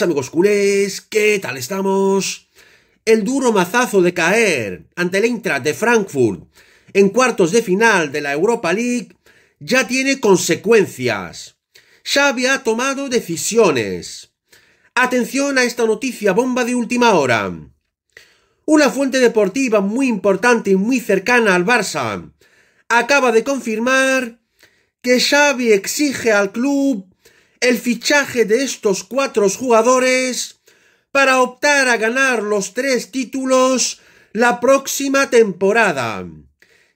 amigos culés, ¿qué tal estamos? El duro mazazo de caer ante el Eintracht de Frankfurt en cuartos de final de la Europa League ya tiene consecuencias. Xavi ha tomado decisiones. Atención a esta noticia bomba de última hora. Una fuente deportiva muy importante y muy cercana al Barça acaba de confirmar que Xavi exige al club el fichaje de estos cuatro jugadores para optar a ganar los tres títulos la próxima temporada.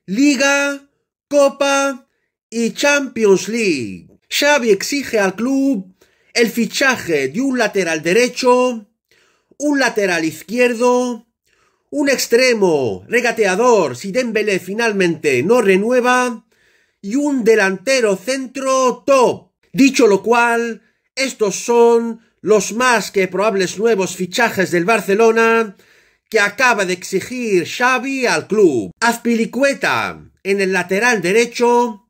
Liga, Copa y Champions League. Xavi exige al club el fichaje de un lateral derecho, un lateral izquierdo, un extremo regateador si Dembélé finalmente no renueva y un delantero centro top. Dicho lo cual, estos son los más que probables nuevos fichajes del Barcelona que acaba de exigir Xavi al club. Azpilicueta en el lateral derecho,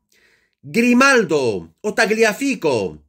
Grimaldo o Tagliafico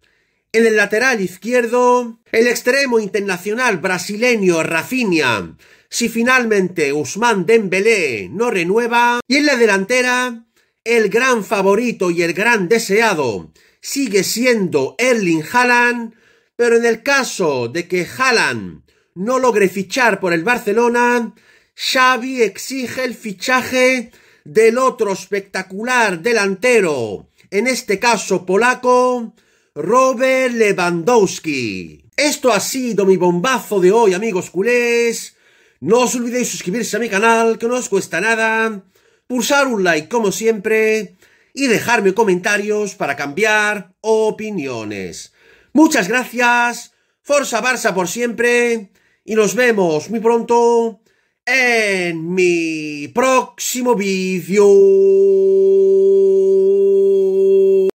en el lateral izquierdo, el extremo internacional brasileño Rafinha, si finalmente Usman Dembélé no renueva, y en la delantera el gran favorito y el gran deseado sigue siendo Erling Haaland, pero en el caso de que Haaland no logre fichar por el Barcelona, Xavi exige el fichaje del otro espectacular delantero, en este caso polaco, Robert Lewandowski. Esto ha sido mi bombazo de hoy, amigos culés. No os olvidéis suscribirse a mi canal, que no os cuesta nada pulsar un like como siempre y dejarme comentarios para cambiar opiniones. Muchas gracias, Forza Barça por siempre y nos vemos muy pronto en mi próximo vídeo.